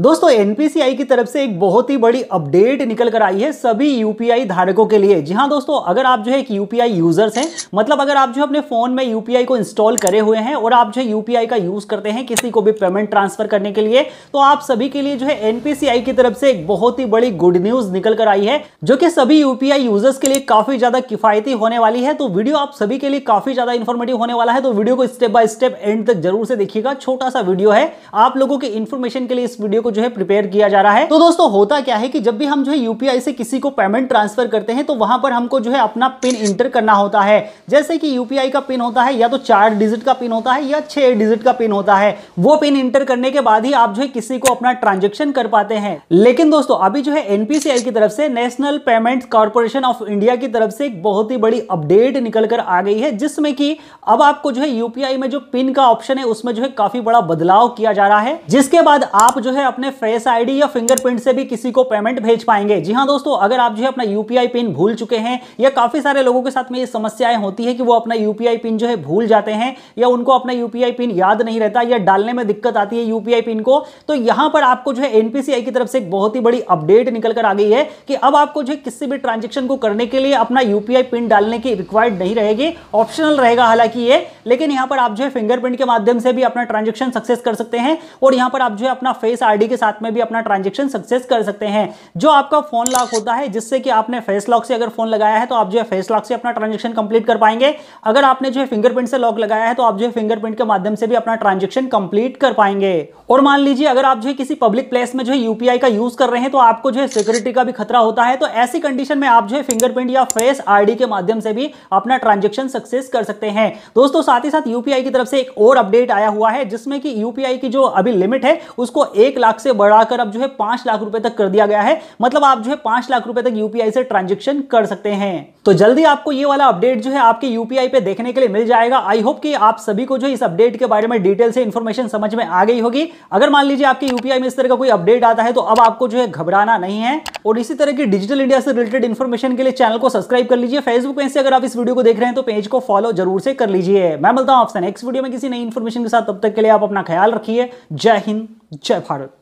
दोस्तों एनपीसीआई की तरफ से एक बहुत ही बड़ी अपडेट निकल कर आई है सभी यूपीआई धारकों के लिए जी हाँ दोस्तों अगर आप जो है एक यूपीआई यूजर्स हैं मतलब अगर आप जो अपने फोन में यूपीआई को इंस्टॉल करे हुए हैं और आप जो है यूपीआई का यूज करते हैं किसी को भी पेमेंट ट्रांसफर करने के लिए तो आप सभी के लिए जो है एनपीसीआई की तरफ से एक बहुत ही बड़ी गुड न्यूज निकल कर आई है जो कि सभी यूपीआई यूजर्स के लिए काफी ज्यादा किफायती होने वाली है तो वीडियो आप सभी के लिए काफी ज्यादा इन्फॉर्मेटिव होने वाला है तो वीडियो को स्टेप बाय स्टेप एंड तक जरूर से देखिएगा छोटा सा वीडियो है आप लोगों की इन्फॉर्मेशन के लिए इस वीडियो को जो है प्रिपेयर किया जा रहा है तो दोस्तों होता क्या है कि जब भी हम जो है यूपीआई से किसी को पेमेंट ट्रांसफर करते हैं तो वहां पर हमको जो है अपना पिन इंटर करना होता है जैसे कि यूपीआई का पिन होता है या तो चार डिजिट का पिन होता है या छह डिजिट का पिन होता है वो पिन इंटर करने के बाद ही आप जो है किसी को अपना ट्रांजेक्शन कर पाते हैं लेकिन दोस्तों अभी जो है एनपीसीआई की तरफ से national payment corporation of India की तरफ से एक बहुत ही बड़ी अपडेट निकल कर आ गई है जिसमें कि अब आपको जो है यूपीआई में जो पिन का ऑप्शन है उसमें जो है काफी बड़ा बदलाव किया जा रहा है जिसके बाद आप जो है अपने फेस आईडी या फिंगरप्रिंट से भी किसी को पेमेंट भेज पाएंगे जी हाँ दोस्तों अगर आप जो है अपना यूपीआई पिन भूल चुके हैं या काफी सारे लोगों के साथ में ये समस्याएं होती है कि वो अपना यूपीआई पिन जो है भूल जाते हैं या उनको अपना यूपीआई पिन याद नहीं रहता या डालने में दिक्कत आती है यूपीआई पिन को तो यहां पर आपको जो है एनपीसीआई की तरफ से एक बहुत ही बड़ी अपडेट निकल कर आ गई है कि अब आपको जो है किसी भी ट्रांजेक्शन को करने के लिए अपना यूपीआई पिन डालने की रिक्वायर्ड नहीं रहेगी ऑप्शनल रहेगा हालांकि ये लेकिन यहां पर आप जो है फिंगरप्रिंट के माध्यम से भी अपना ट्रांजेक्शन सक्सेस कर सकते हैं और यहां पर आप जो है अपना फेस आईडी आईडी के साथ में भी अपना ट्रांजेक्शन सक्सेस कर सकते हैं जो आपका फोन लॉक होता है जिससे कि आपने फेस लॉक से अगर फोन लगाया है तो आप जो है फेस लॉक से अपना ट्रांजेक्शन कंप्लीट कर पाएंगे अगर आपने जो है फिंगरप्रिंट से लॉक लगाया है तो आप जो है फिंगरप्रिंट के माध्यम से भी अपना ट्रांजेक्शन कंप्लीट कर पाएंगे और मान लीजिए अगर आप जो है किसी पब्लिक प्लेस में जो है यूपीआई का यूज कर रहे हैं तो आपको जो है सिक्योरिटी का भी खतरा होता है तो ऐसी कंडीशन में आप जो है फिंगरप्रिंट या फेस आईडी के माध्यम से भी अपना ट्रांजेक्शन सक्सेस कर सकते हैं दोस्तों साथ ही साथ यूपीआई की तरफ से एक और अपडेट आया हुआ है जिसमें कि यूपीआई की जो अभी लिमिट है उसको एक लाख लाख से बढ़ाकर अब जो है पांच लाख रुपए तक कर दिया गया है मतलब आप जो है पांच लाख रुपए तक यूपीआई से ट्रांजेक्शन कर सकते हैं तो जल्दी आपको ये वाला अपडेट जो है आपके यूपीआई पे देखने के लिए मिल जाएगा आई होप कि आप सभी को जो है इस अपडेट के बारे में डिटेल से इन्फॉर्मेशन समझ में आ गई होगी अगर मान लीजिए आपके यूपीआई में इस तरह का कोई अपडेट आता है तो अब आपको जो है घबराना नहीं है और इसी तरह की डिजिटल इंडिया से रिलेटेड इन्फॉर्मेशन के लिए चैनल को सब्सक्राइब कर लीजिए फेसबुक पेज से अगर आप इस वीडियो को देख रहे हैं तो पेज को फॉलो जरूर से कर लीजिए मैं मिलता हूं आपसे नेक्स्ट वीडियो में किसी नई इन्फॉर्मेशन के साथ तब तक के लिए आप अपना ख्याल रखिए जय हिंद जय भारत